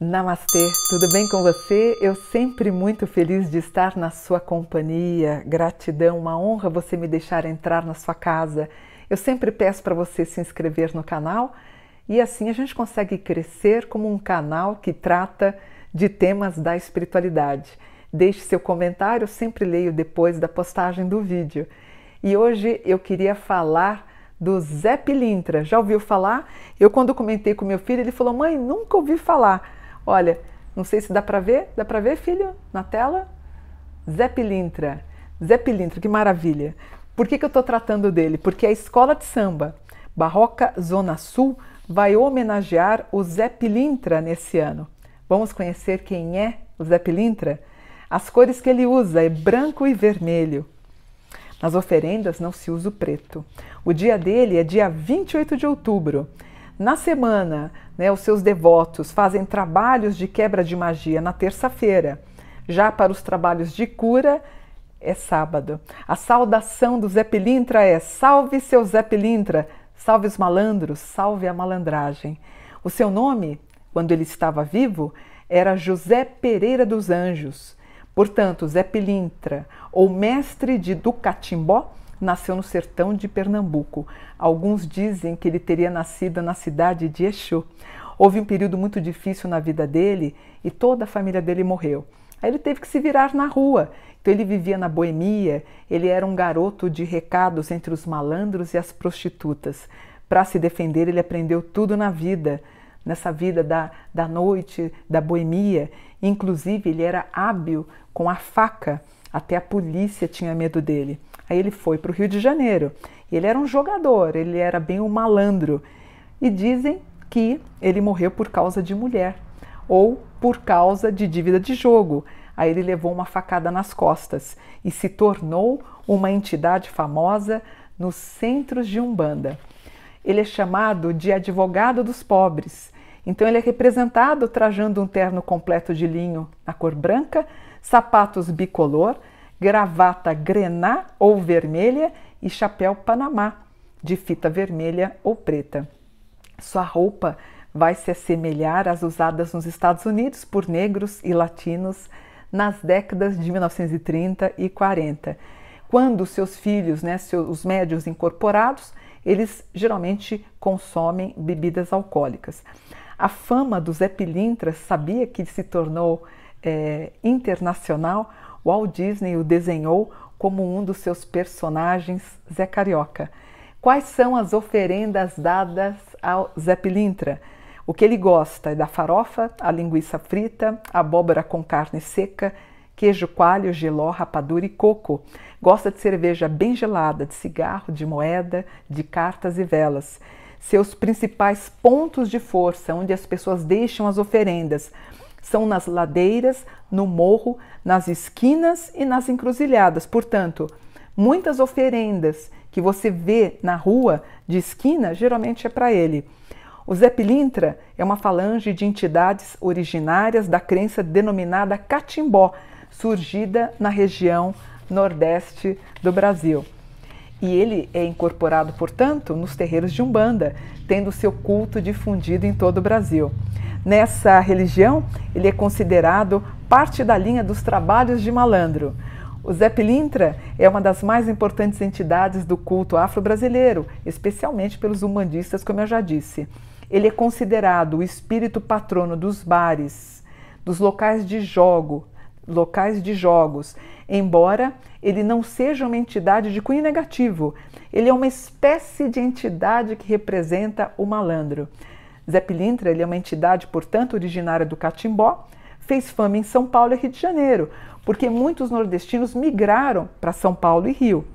Namastê, tudo bem com você? Eu sempre muito feliz de estar na sua companhia. Gratidão, uma honra você me deixar entrar na sua casa. Eu sempre peço para você se inscrever no canal e assim a gente consegue crescer como um canal que trata de temas da espiritualidade. Deixe seu comentário, eu sempre leio depois da postagem do vídeo. E hoje eu queria falar do Zé Pilintra. Já ouviu falar? Eu quando comentei com meu filho, ele falou: "Mãe, nunca ouvi falar". Olha, não sei se dá para ver. Dá para ver, filho, na tela? Zé Pilintra. Zé Pilintra, que maravilha. Por que, que eu estou tratando dele? Porque a escola de samba Barroca Zona Sul vai homenagear o Zé Pilintra nesse ano. Vamos conhecer quem é o Zé Pilintra? As cores que ele usa é branco e vermelho. Nas oferendas não se usa o preto. O dia dele é dia 28 de outubro. Na semana, né, os seus devotos fazem trabalhos de quebra de magia na terça-feira. Já para os trabalhos de cura, é sábado. A saudação do Zé Pilintra é: Salve seu Zé Pilintra, salve os malandros, salve a malandragem. O seu nome, quando ele estava vivo, era José Pereira dos Anjos. Portanto, Zé Pilintra, ou mestre de Ducatimbó, nasceu no sertão de Pernambuco. Alguns dizem que ele teria nascido na cidade de Exu. Houve um período muito difícil na vida dele e toda a família dele morreu. Aí ele teve que se virar na rua. Então ele vivia na boemia, ele era um garoto de recados entre os malandros e as prostitutas. Para se defender, ele aprendeu tudo na vida nessa vida da, da noite, da boemia. Inclusive, ele era hábil com a faca, até a polícia tinha medo dele. Aí ele foi para o Rio de Janeiro. Ele era um jogador, ele era bem um malandro. E dizem que ele morreu por causa de mulher ou por causa de dívida de jogo. Aí ele levou uma facada nas costas e se tornou uma entidade famosa nos centros de Umbanda. Ele é chamado de advogado dos pobres então ele é representado trajando um terno completo de linho na cor branca, sapatos bicolor, gravata grená ou vermelha e chapéu panamá de fita vermelha ou preta. Sua roupa vai se assemelhar às usadas nos Estados Unidos por negros e latinos nas décadas de 1930 e 40, quando seus filhos, né, seus, os médios incorporados, eles geralmente consomem bebidas alcoólicas. A fama do Zé Pilintra, sabia que se tornou é, internacional? Walt Disney o desenhou como um dos seus personagens, Zé Carioca. Quais são as oferendas dadas ao Zé Pilintra? O que ele gosta é da farofa, a linguiça frita, abóbora com carne seca, queijo coalho, giló, rapadura e coco. Gosta de cerveja bem gelada, de cigarro, de moeda, de cartas e velas. Seus principais pontos de força, onde as pessoas deixam as oferendas, são nas ladeiras, no morro, nas esquinas e nas encruzilhadas. Portanto, muitas oferendas que você vê na rua de esquina geralmente é para ele. O Zé Pilintra é uma falange de entidades originárias da crença denominada catimbó, surgida na região nordeste do Brasil. E ele é incorporado, portanto, nos terreiros de Umbanda, tendo seu culto difundido em todo o Brasil. Nessa religião, ele é considerado parte da linha dos trabalhos de malandro. O Zé Pilintra é uma das mais importantes entidades do culto afro-brasileiro, especialmente pelos umbandistas, como eu já disse. Ele é considerado o espírito patrono dos bares, dos locais de jogo, locais de jogos, embora ele não seja uma entidade de cunho negativo, ele é uma espécie de entidade que representa o malandro. Zé Pilintra ele é uma entidade, portanto, originária do Catimbó, fez fama em São Paulo e Rio de Janeiro, porque muitos nordestinos migraram para São Paulo e Rio.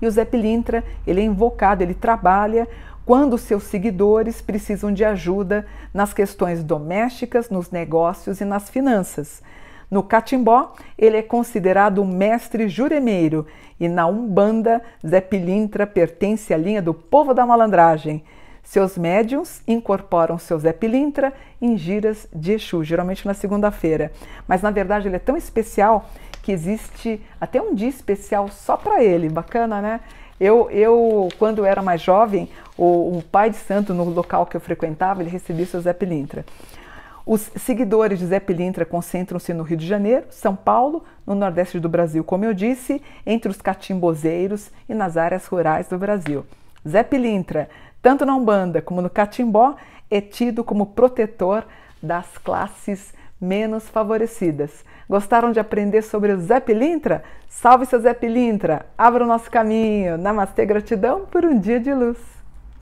E o Zé Pilintra, ele é invocado, ele trabalha quando seus seguidores precisam de ajuda nas questões domésticas, nos negócios e nas finanças. No catimbó, ele é considerado o mestre juremeiro e na Umbanda, Zé Pilintra pertence à linha do povo da malandragem. Seus médiums incorporam seu Zé Pilintra em giras de Exu, geralmente na segunda-feira. Mas na verdade ele é tão especial que existe até um dia especial só para ele. Bacana, né? Eu, eu, quando era mais jovem, o, o, pai de santo no local que eu frequentava, ele recebia seu Zé Pilintra. Os seguidores de Zé Pilintra concentram-se no Rio de Janeiro, São Paulo, no Nordeste do Brasil, como eu disse, entre os catimbozeiros e nas áreas rurais do Brasil. Zé Pilintra, tanto na Umbanda como no Catimbó, é tido como protetor das classes menos favorecidas. Gostaram de aprender sobre o Zé Pilintra? Salve seu Zé Pilintra! Abra o nosso caminho! Namastê, gratidão por um dia de luz!